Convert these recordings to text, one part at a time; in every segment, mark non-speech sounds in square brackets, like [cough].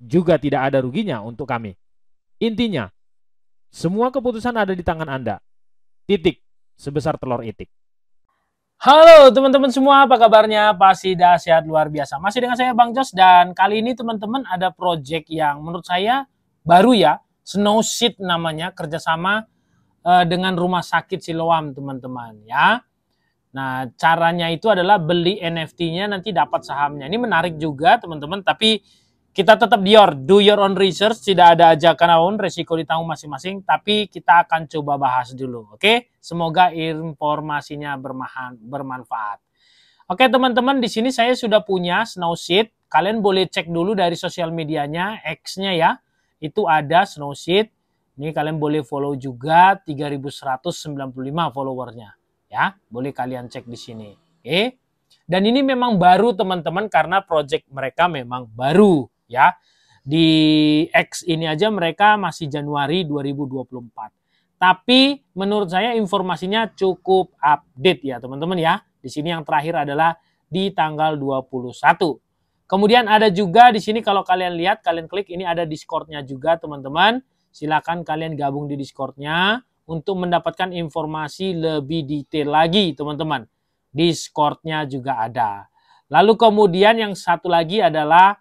juga tidak ada ruginya untuk kami. Intinya, semua keputusan ada di tangan Anda. Titik, sebesar telur itik. Halo teman-teman semua, apa kabarnya? Pasti sehat luar biasa. Masih dengan saya Bang Jos dan kali ini teman-teman ada project yang menurut saya baru ya, Seed namanya, kerjasama uh, dengan Rumah Sakit Siloam teman-teman ya. Nah, caranya itu adalah beli NFT-nya nanti dapat sahamnya. Ini menarik juga teman-teman, tapi kita tetap Dior, do your own research, tidak ada ajakan apapun, resiko ditanggung masing-masing, tapi kita akan coba bahas dulu, oke? Okay? Semoga informasinya bermanfaat. Oke okay, teman-teman, di sini saya sudah punya Snowsheet, kalian boleh cek dulu dari sosial medianya, X-nya ya, itu ada Snowsheet, ini kalian boleh follow juga 3195 followernya ya. Boleh kalian cek di sini. Oke. Okay? Dan ini memang baru teman-teman karena project mereka memang baru ya. Di X ini aja mereka masih Januari 2024. Tapi menurut saya informasinya cukup update ya teman-teman ya. Di sini yang terakhir adalah di tanggal 21. Kemudian ada juga di sini kalau kalian lihat, kalian klik ini ada discordnya juga teman-teman. Silakan kalian gabung di discordnya untuk mendapatkan informasi lebih detail lagi teman-teman. Discordnya juga ada. Lalu kemudian yang satu lagi adalah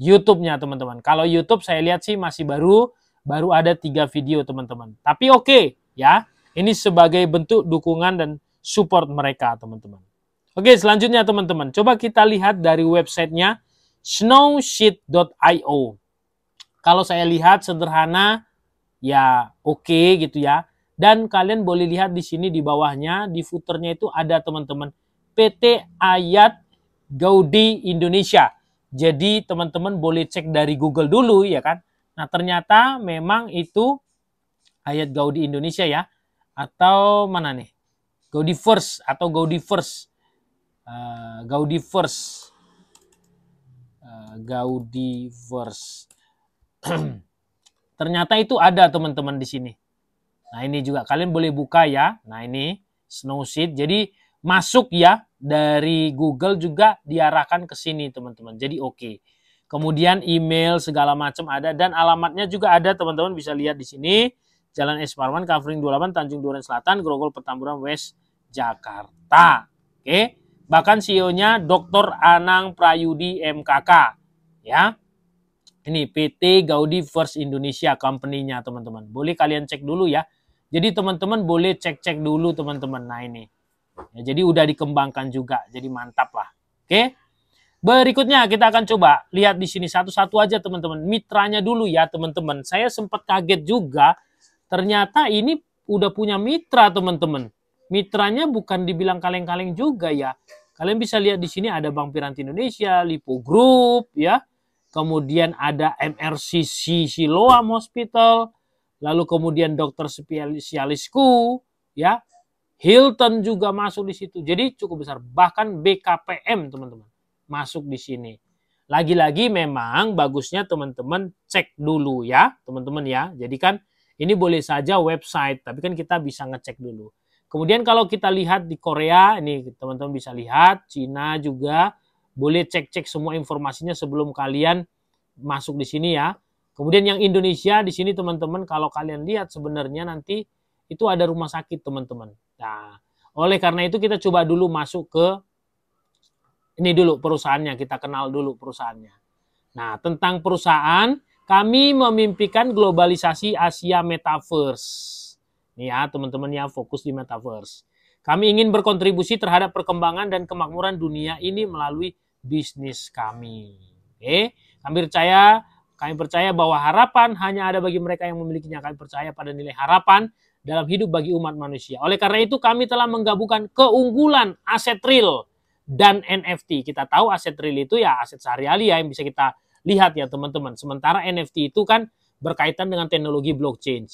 YouTube-nya teman-teman. Kalau YouTube saya lihat sih masih baru, baru ada tiga video teman-teman. Tapi oke okay, ya, ini sebagai bentuk dukungan dan support mereka teman-teman. Oke selanjutnya teman-teman, coba kita lihat dari websitenya snowsheet.io. Kalau saya lihat sederhana, ya oke okay, gitu ya. Dan kalian boleh lihat di sini di bawahnya, di footernya itu ada teman-teman PT Ayat Gaudi Indonesia. Jadi teman-teman boleh cek dari Google dulu ya kan. Nah ternyata memang itu ayat Gaudi Indonesia ya. Atau mana nih? Gaudi First atau Gaudi First. Uh, Gaudi First. Uh, Gaudi First. [clears throat] ternyata itu ada teman-teman di sini. Nah ini juga kalian boleh buka ya. Nah ini snow Seed. Jadi masuk ya dari Google juga diarahkan ke sini teman-teman. Jadi oke. Okay. Kemudian email segala macam ada dan alamatnya juga ada teman-teman bisa lihat di sini. Jalan Es Parman, Covering 28, Tanjung Duren Selatan, Grogol, Petamburan, West, Jakarta. Oke. Okay. Bahkan CEO-nya Dr. Anang Prayudi MKK. Ya. Ini PT Gaudi First Indonesia company-nya teman-teman. Boleh kalian cek dulu ya. Jadi teman-teman boleh cek-cek dulu teman-teman. Nah ini. Ya, jadi udah dikembangkan juga, jadi mantap lah. Oke. Berikutnya kita akan coba lihat di sini satu-satu aja teman-teman. Mitranya dulu ya teman-teman. Saya sempat kaget juga ternyata ini udah punya mitra teman-teman. Mitranya bukan dibilang kaleng-kaleng juga ya. Kalian bisa lihat di sini ada Bank Piranti Indonesia, Lipo Group ya. Kemudian ada MRCC Siloam Hospital, lalu kemudian dokter spesialisku ya. Hilton juga masuk di situ. Jadi cukup besar. Bahkan BKPM teman-teman masuk di sini. Lagi-lagi memang bagusnya teman-teman cek dulu ya, teman-teman ya. Jadi kan ini boleh saja website, tapi kan kita bisa ngecek dulu. Kemudian kalau kita lihat di Korea, ini teman-teman bisa lihat, Cina juga boleh cek-cek semua informasinya sebelum kalian masuk di sini ya. Kemudian yang Indonesia di sini teman-teman kalau kalian lihat sebenarnya nanti itu ada rumah sakit teman-teman kita. oleh karena itu kita coba dulu masuk ke ini dulu perusahaannya, kita kenal dulu perusahaannya. Nah, tentang perusahaan, kami memimpikan globalisasi Asia Metaverse. Nih ya, teman-teman ya, fokus di Metaverse. Kami ingin berkontribusi terhadap perkembangan dan kemakmuran dunia ini melalui bisnis kami. Oke, kami percaya, kami percaya bahwa harapan hanya ada bagi mereka yang memilikinya. Kami percaya pada nilai harapan dalam hidup bagi umat manusia. Oleh karena itu kami telah menggabungkan keunggulan aset real dan NFT. Kita tahu aset real itu ya aset sehari-hari ya yang bisa kita lihat ya teman-teman. Sementara NFT itu kan berkaitan dengan teknologi blockchain.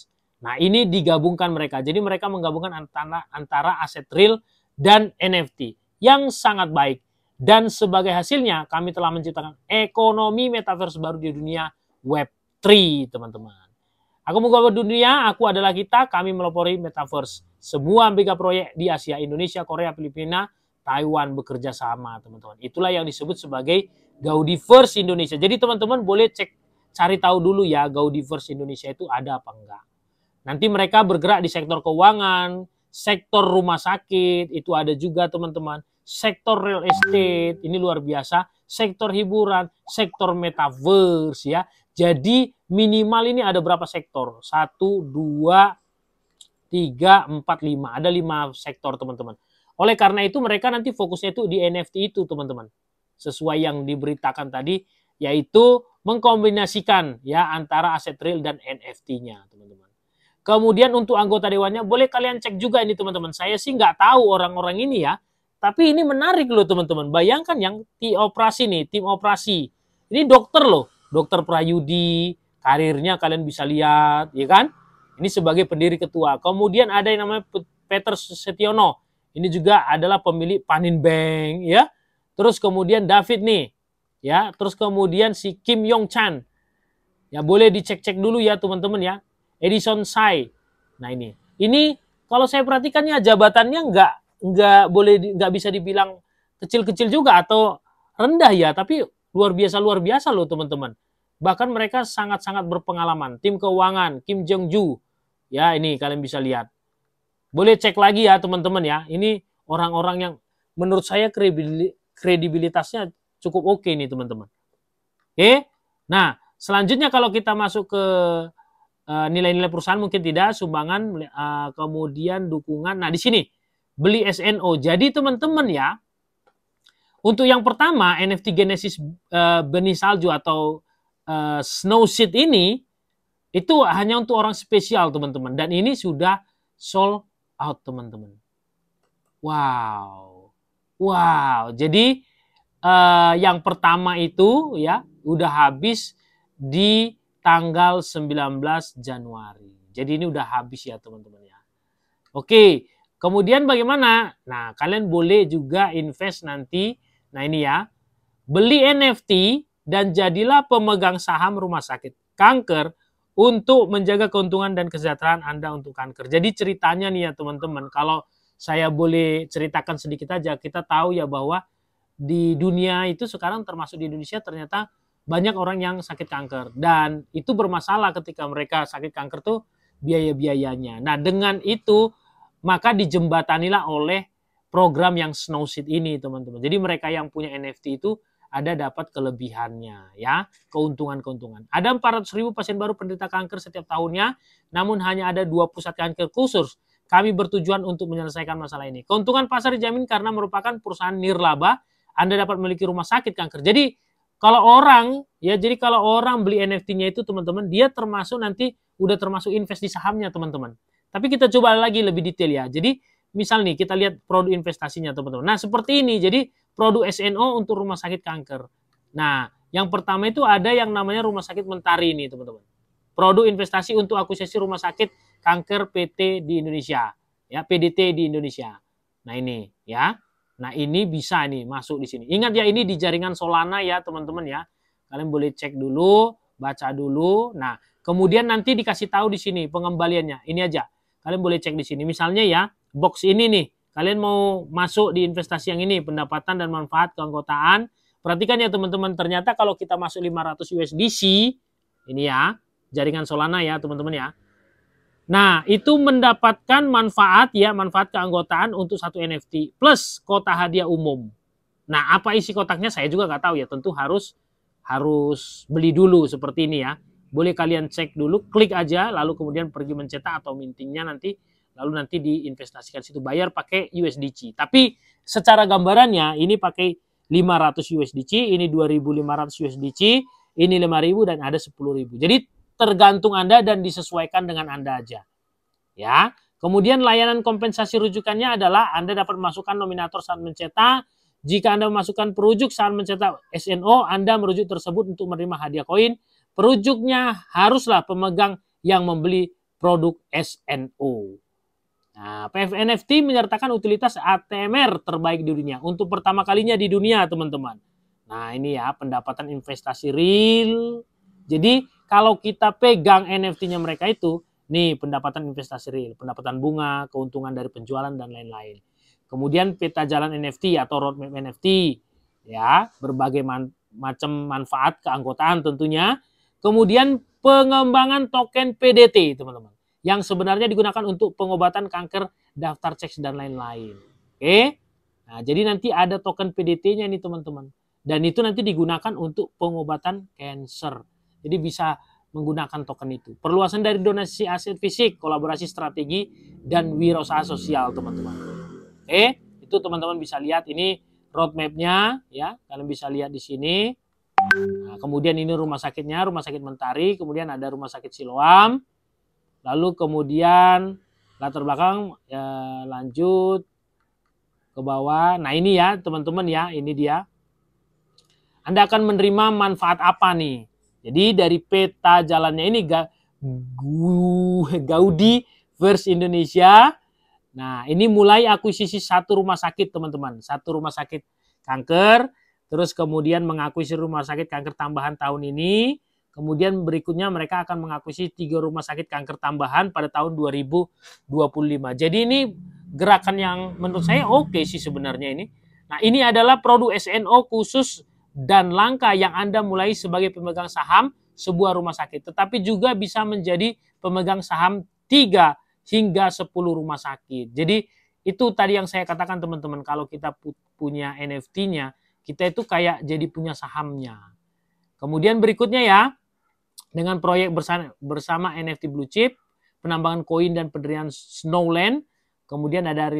Nah ini digabungkan mereka. Jadi mereka menggabungkan antara, antara aset real dan NFT yang sangat baik. Dan sebagai hasilnya kami telah menciptakan ekonomi metaverse baru di dunia Web3 teman-teman. Aku ke dunia, aku adalah kita, kami melopori metaverse. Semua mega proyek di Asia, Indonesia, Korea, Filipina, Taiwan bekerja sama, teman-teman. Itulah yang disebut sebagai Gaudiverse Indonesia. Jadi teman-teman boleh cek cari tahu dulu ya Gaudiverse Indonesia itu ada apa enggak. Nanti mereka bergerak di sektor keuangan, sektor rumah sakit, itu ada juga teman-teman sektor real estate ini luar biasa, sektor hiburan, sektor metaverse ya. Jadi minimal ini ada berapa sektor? Satu, dua, tiga, empat, lima. Ada lima sektor teman-teman. Oleh karena itu mereka nanti fokusnya itu di NFT itu teman-teman. Sesuai yang diberitakan tadi yaitu mengkombinasikan ya antara aset real dan NFT-nya teman-teman. Kemudian untuk anggota dewannya boleh kalian cek juga ini teman-teman. Saya sih nggak tahu orang-orang ini ya. Tapi ini menarik loh teman-teman. Bayangkan yang tim operasi nih, tim operasi. Ini dokter loh, dokter Prayudi. Karirnya kalian bisa lihat, ya kan? Ini sebagai pendiri ketua. Kemudian ada yang namanya Peter Setiono. Ini juga adalah pemilik Panin Bank, ya. Terus kemudian David nih, ya. Terus kemudian si Kim Yong Chan. Ya boleh dicek-cek dulu ya teman-teman ya. Edison Sai. Nah ini, ini kalau saya perhatikan perhatikannya jabatannya enggak nggak boleh nggak bisa dibilang kecil-kecil juga atau rendah ya, tapi luar biasa luar biasa loh teman-teman. Bahkan mereka sangat-sangat berpengalaman. Tim keuangan Kim Jong Ju, ya ini kalian bisa lihat. Boleh cek lagi ya teman-teman ya. Ini orang-orang yang menurut saya kredibilitasnya cukup oke okay nih teman-teman. Oke, nah selanjutnya kalau kita masuk ke eh, nilai-nilai perusahaan mungkin tidak sumbangan eh, kemudian dukungan. Nah di sini beli SNO. Jadi teman-teman ya, untuk yang pertama NFT Genesis uh, benih salju atau uh, snow Seed ini itu hanya untuk orang spesial teman-teman dan ini sudah sold out teman-teman. Wow. Wow. Jadi uh, yang pertama itu ya udah habis di tanggal 19 Januari. Jadi ini udah habis ya teman-teman ya. Oke, Kemudian bagaimana? Nah, kalian boleh juga invest nanti. Nah, ini ya. Beli NFT dan jadilah pemegang saham rumah sakit kanker untuk menjaga keuntungan dan kesejahteraan Anda untuk kanker. Jadi ceritanya nih ya teman-teman, kalau saya boleh ceritakan sedikit aja, kita tahu ya bahwa di dunia itu sekarang termasuk di Indonesia ternyata banyak orang yang sakit kanker dan itu bermasalah ketika mereka sakit kanker tuh biaya-biayanya. Nah, dengan itu maka dijembatanilah oleh program yang Snow Seed ini, teman-teman. Jadi mereka yang punya NFT itu ada dapat kelebihannya ya, keuntungan-keuntungan. Ada 400 ribu pasien baru penderita kanker setiap tahunnya, namun hanya ada dua pusat kanker khusus. Kami bertujuan untuk menyelesaikan masalah ini. Keuntungan pasar dijamin karena merupakan perusahaan nirlaba. Anda dapat memiliki rumah sakit kanker. Jadi kalau orang ya, jadi kalau orang beli NFT-nya itu teman-teman, dia termasuk nanti udah termasuk invest di sahamnya teman-teman. Tapi kita coba lagi lebih detail ya. Jadi misal nih kita lihat produk investasinya teman-teman. Nah seperti ini jadi produk SNO untuk rumah sakit kanker. Nah yang pertama itu ada yang namanya rumah sakit Mentari ini teman-teman. Produk investasi untuk akuisisi rumah sakit kanker PT di Indonesia ya PDT di Indonesia. Nah ini ya. Nah ini bisa nih masuk di sini. Ingat ya ini di jaringan Solana ya teman-teman ya. Kalian boleh cek dulu, baca dulu. Nah kemudian nanti dikasih tahu di sini pengembaliannya. Ini aja Kalian boleh cek di sini. Misalnya ya, box ini nih. Kalian mau masuk di investasi yang ini, pendapatan dan manfaat keanggotaan. Perhatikan ya teman-teman, ternyata kalau kita masuk 500 USDC, ini ya, jaringan Solana ya teman-teman ya. Nah, itu mendapatkan manfaat ya, manfaat keanggotaan untuk satu NFT, plus kota hadiah umum. Nah, apa isi kotaknya saya juga nggak tahu ya, tentu harus harus beli dulu seperti ini ya boleh kalian cek dulu, klik aja, lalu kemudian pergi mencetak atau mintingnya nanti, lalu nanti diinvestasikan situ, bayar pakai USDC. Tapi secara gambarannya ini pakai 500 USDC, ini 2500 USDC, ini 5000 dan ada 10000. Jadi tergantung Anda dan disesuaikan dengan Anda aja. Ya. Kemudian layanan kompensasi rujukannya adalah Anda dapat masukkan nominator saat mencetak, jika Anda memasukkan perujuk saat mencetak SNO, Anda merujuk tersebut untuk menerima hadiah koin Perujuknya haruslah pemegang yang membeli produk SNO. Nah, PFNFT menyertakan utilitas ATMR terbaik di dunia untuk pertama kalinya di dunia, teman-teman. Nah, ini ya pendapatan investasi real. Jadi, kalau kita pegang NFT-nya mereka itu, nih pendapatan investasi real, pendapatan bunga, keuntungan dari penjualan dan lain-lain. Kemudian peta jalan NFT atau roadmap NFT, ya berbagai man macam manfaat keanggotaan tentunya Kemudian pengembangan token PDT, teman-teman. Yang sebenarnya digunakan untuk pengobatan kanker, daftar cek, dan lain-lain. Oke? Nah, jadi nanti ada token PDT-nya nih, teman-teman. Dan itu nanti digunakan untuk pengobatan cancer. Jadi bisa menggunakan token itu. Perluasan dari donasi aset fisik, kolaborasi strategi, dan wirausaha sosial, teman-teman. Oke, itu teman-teman bisa lihat ini roadmapnya ya. Kalian bisa lihat di sini. Nah, kemudian ini rumah sakitnya, rumah sakit Mentari, kemudian ada rumah sakit Siloam, lalu kemudian latar belakang ya, lanjut ke bawah. Nah ini ya teman-teman ya, ini dia. Anda akan menerima manfaat apa nih? Jadi dari peta jalannya ini ga, gu, Gaudi versus Indonesia. Nah ini mulai akuisisi satu rumah sakit teman-teman, satu rumah sakit kanker, terus kemudian mengakuisisi rumah sakit kanker tambahan tahun ini, kemudian berikutnya mereka akan mengakuisisi tiga rumah sakit kanker tambahan pada tahun 2025. Jadi ini gerakan yang menurut saya oke okay sih sebenarnya ini. Nah ini adalah produk SNO khusus dan langka yang Anda mulai sebagai pemegang saham sebuah rumah sakit, tetapi juga bisa menjadi pemegang saham 3 hingga 10 rumah sakit. Jadi itu tadi yang saya katakan teman-teman, kalau kita punya NFT-nya, kita itu kayak jadi punya sahamnya. Kemudian berikutnya ya, dengan proyek bersama, bersama NFT Blue Chip, penambangan koin dan pendirian Snowland, kemudian ada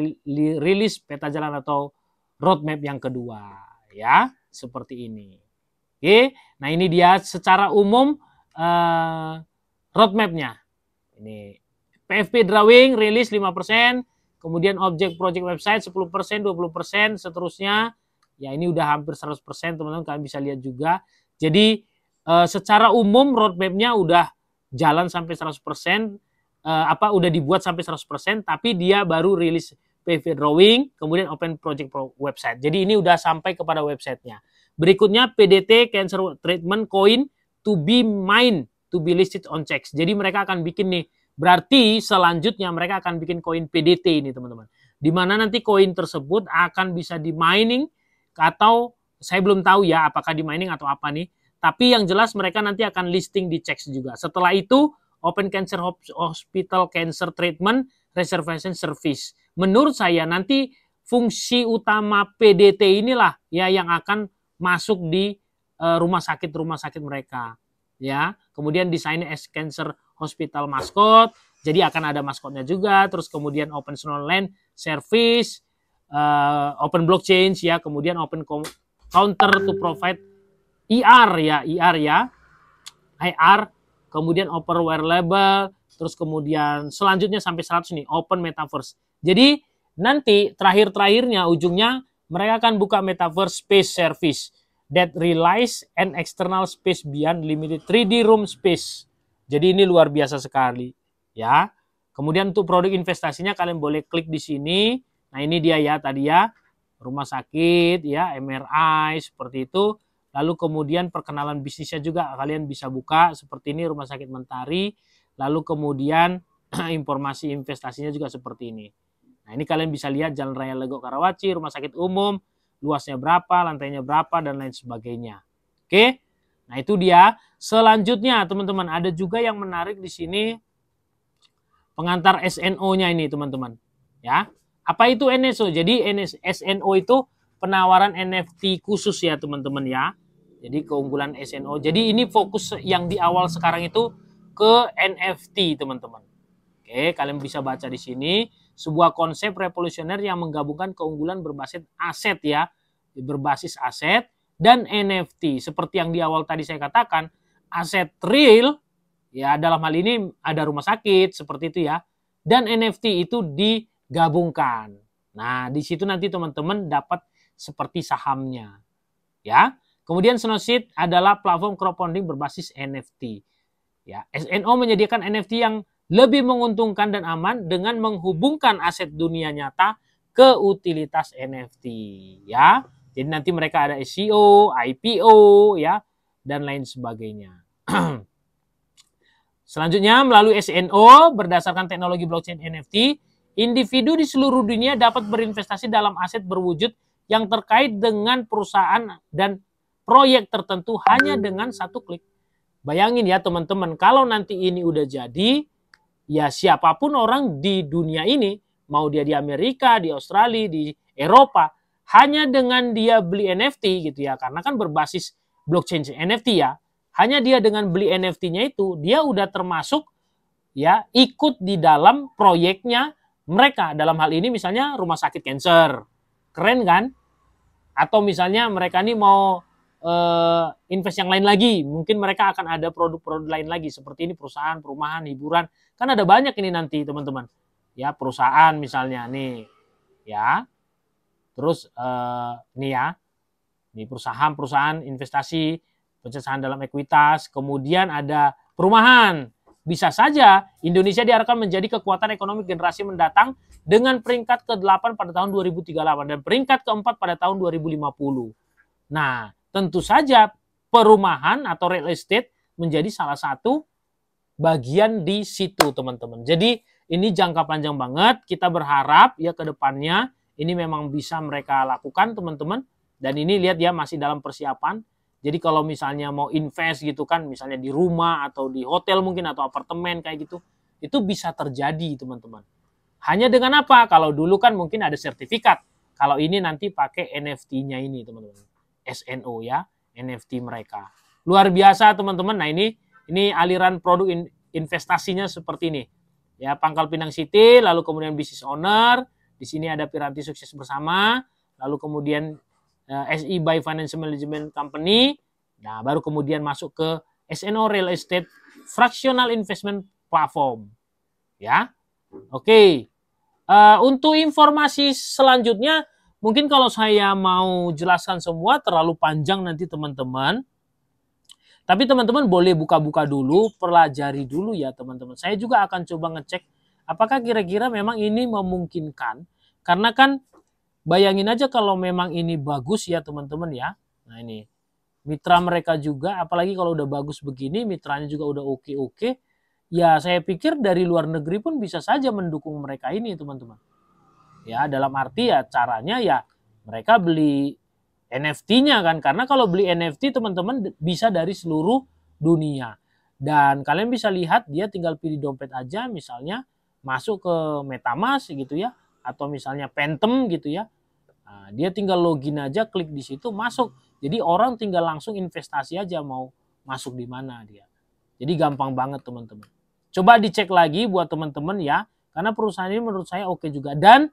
rilis peta jalan atau roadmap yang kedua, ya, seperti ini. Oke, nah ini dia secara umum uh, roadmapnya. Ini PFP drawing rilis 5%, kemudian objek project website 10%, 20%, seterusnya Ya ini udah hampir 100% teman-teman kalian bisa lihat juga. Jadi uh, secara umum roadmapnya udah jalan sampai 100% uh, eh, apa udah dibuat sampai 100% tapi dia baru rilis PV drawing kemudian open project website. Jadi ini udah sampai kepada websitenya. Berikutnya PDT Cancer Treatment Coin to be mined to be listed on checks. Jadi mereka akan bikin nih berarti selanjutnya mereka akan bikin koin PDT ini teman-teman. Dimana nanti koin tersebut akan bisa di mining atau saya belum tahu ya apakah di mining atau apa nih. Tapi yang jelas mereka nanti akan listing di CEX juga. Setelah itu Open Cancer Hospital Cancer Treatment Reservation Service. Menurut saya nanti fungsi utama PDT inilah ya yang akan masuk di eh, rumah sakit rumah sakit mereka ya. Kemudian desainnya as Cancer Hospital maskot, jadi akan ada maskotnya juga. Terus kemudian Open Snowland Service, uh, open blockchain ya, kemudian open counter to provide IR e ya, IR e ya, IR, kemudian open wearable, terus kemudian selanjutnya sampai 100 nih, open metaverse. Jadi nanti terakhir-terakhirnya ujungnya mereka akan buka metaverse space service that relies an external space beyond limited 3D room space. Jadi ini luar biasa sekali ya. Kemudian untuk produk investasinya kalian boleh klik di sini. Nah ini dia ya tadi ya rumah sakit ya MRI seperti itu. Lalu kemudian perkenalan bisnisnya juga kalian bisa buka seperti ini rumah sakit Mentari. Lalu kemudian [clears throat] informasi investasinya juga seperti ini. Nah ini kalian bisa lihat Jalan Raya Legok Karawaci, rumah sakit umum, luasnya berapa, lantainya berapa, dan lain sebagainya. Oke, nah itu dia. Selanjutnya teman-teman ada juga yang menarik di sini pengantar SNO-nya ini teman-teman. Ya, apa itu NSO? Jadi NSO SNO itu penawaran NFT khusus ya teman-teman ya. Jadi keunggulan SNO. Jadi ini fokus yang di awal sekarang itu ke NFT teman-teman. Oke, kalian bisa baca di sini sebuah konsep revolusioner yang menggabungkan keunggulan berbasis aset ya, berbasis aset dan NFT. Seperti yang di awal tadi saya katakan, aset real ya dalam hal ini ada rumah sakit seperti itu ya. Dan NFT itu di gabungkan. Nah, di situ nanti teman-teman dapat seperti sahamnya. Ya. Kemudian Snowseed adalah platform crowdfunding berbasis NFT. Ya, SNO menyediakan NFT yang lebih menguntungkan dan aman dengan menghubungkan aset dunia nyata ke utilitas NFT, ya. Jadi nanti mereka ada SEO, IPO, ya, dan lain sebagainya. [clears throat] Selanjutnya melalui SNO berdasarkan teknologi blockchain NFT, Individu di seluruh dunia dapat berinvestasi dalam aset berwujud yang terkait dengan perusahaan dan proyek tertentu hanya dengan satu klik. Bayangin ya teman-teman, kalau nanti ini udah jadi, ya siapapun orang di dunia ini, mau dia di Amerika, di Australia, di Eropa, hanya dengan dia beli NFT gitu ya, karena kan berbasis blockchain NFT ya, hanya dia dengan beli NFT-nya itu, dia udah termasuk ya ikut di dalam proyeknya mereka dalam hal ini misalnya rumah sakit cancer keren kan atau misalnya mereka ini mau uh, invest yang lain lagi mungkin mereka akan ada produk-produk lain lagi seperti ini perusahaan perumahan hiburan kan ada banyak ini nanti teman-teman ya perusahaan misalnya nih ya terus uh, eh, nih ya ini perusahaan perusahaan investasi pencetahan dalam ekuitas kemudian ada perumahan bisa saja Indonesia diharapkan menjadi kekuatan ekonomi generasi mendatang dengan peringkat ke-8 pada tahun 2038 dan peringkat ke-4 pada tahun 2050. Nah, tentu saja perumahan atau real estate menjadi salah satu bagian di situ, teman-teman. Jadi, ini jangka panjang banget. Kita berharap ya ke depannya ini memang bisa mereka lakukan, teman-teman. Dan ini lihat ya masih dalam persiapan jadi kalau misalnya mau invest gitu kan, misalnya di rumah atau di hotel mungkin atau apartemen kayak gitu, itu bisa terjadi teman-teman. Hanya dengan apa? Kalau dulu kan mungkin ada sertifikat. Kalau ini nanti pakai NFT-nya ini teman-teman. SNO ya, NFT mereka. Luar biasa teman-teman. Nah ini ini aliran produk investasinya seperti ini. Ya, Pangkal Pinang City, lalu kemudian business owner, di sini ada piranti sukses bersama, lalu kemudian Eh, SI e by Financial Management Company. Nah, baru kemudian masuk ke SNO Real Estate Fractional Investment Platform. Ya. Oke. Okay. Uh, eh, untuk informasi selanjutnya, mungkin kalau saya mau jelaskan semua terlalu panjang nanti teman-teman. Tapi teman-teman boleh buka-buka dulu, pelajari dulu ya teman-teman. Saya juga akan coba ngecek apakah kira-kira memang ini memungkinkan. Karena kan Bayangin aja kalau memang ini bagus ya teman-teman ya. Nah ini mitra mereka juga, apalagi kalau udah bagus begini, mitranya juga udah oke-oke. Ya saya pikir dari luar negeri pun bisa saja mendukung mereka ini teman-teman. Ya dalam arti ya caranya ya mereka beli NFT-nya kan. Karena kalau beli NFT teman-teman bisa dari seluruh dunia. Dan kalian bisa lihat dia tinggal pilih dompet aja misalnya masuk ke MetaMask gitu ya atau misalnya Phantom gitu ya. Nah, dia tinggal login aja, klik di situ, masuk. Jadi orang tinggal langsung investasi aja mau masuk di mana dia. Jadi gampang banget teman-teman. Coba dicek lagi buat teman-teman ya, karena perusahaan ini menurut saya oke juga. Dan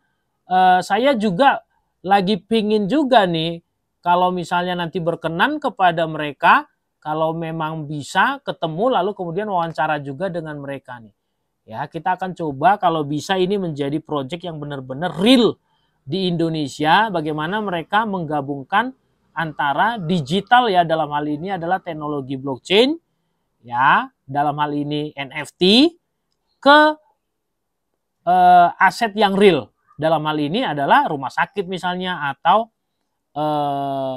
eh, saya juga lagi pingin juga nih, kalau misalnya nanti berkenan kepada mereka, kalau memang bisa ketemu lalu kemudian wawancara juga dengan mereka nih. Ya, kita akan coba kalau bisa ini menjadi project yang benar-benar real di Indonesia bagaimana mereka menggabungkan antara digital ya dalam hal ini adalah teknologi blockchain ya dalam hal ini NFT ke eh, aset yang real dalam hal ini adalah rumah sakit misalnya atau eh,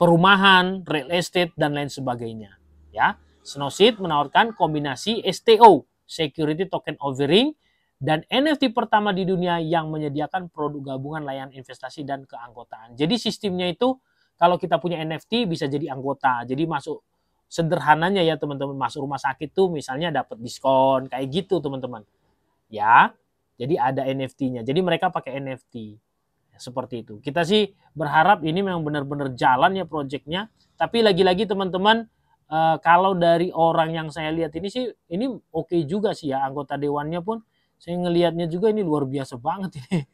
perumahan real estate dan lain sebagainya ya Snowseed menawarkan kombinasi STO security token offering dan NFT pertama di dunia yang menyediakan produk gabungan layanan investasi dan keanggotaan. Jadi sistemnya itu kalau kita punya NFT bisa jadi anggota. Jadi masuk sederhananya ya teman-teman masuk rumah sakit tuh misalnya dapat diskon kayak gitu teman-teman. Ya. Jadi ada NFT-nya. Jadi mereka pakai NFT. Seperti itu. Kita sih berharap ini memang benar-benar jalan ya proyeknya. Tapi lagi-lagi teman-teman eh, kalau dari orang yang saya lihat ini sih ini oke okay juga sih ya anggota dewannya pun saya ngelihatnya juga ini luar biasa banget ini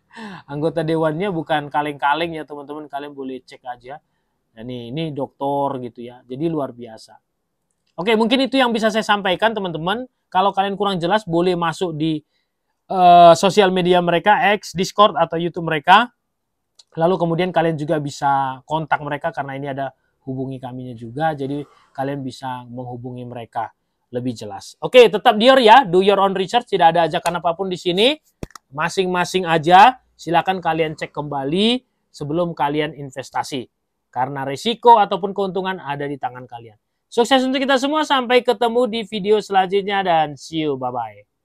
[laughs] anggota dewannya bukan kaleng-kaleng ya teman-teman kalian boleh cek aja nah, ini ini dokter gitu ya jadi luar biasa oke mungkin itu yang bisa saya sampaikan teman-teman kalau kalian kurang jelas boleh masuk di uh, sosial media mereka X Discord atau YouTube mereka lalu kemudian kalian juga bisa kontak mereka karena ini ada hubungi kaminya juga jadi kalian bisa menghubungi mereka lebih jelas. Oke, tetap Dior ya, do your own research, tidak ada ajakan apapun di sini. Masing-masing aja, silakan kalian cek kembali sebelum kalian investasi. Karena risiko ataupun keuntungan ada di tangan kalian. Sukses untuk kita semua, sampai ketemu di video selanjutnya dan see you, bye-bye.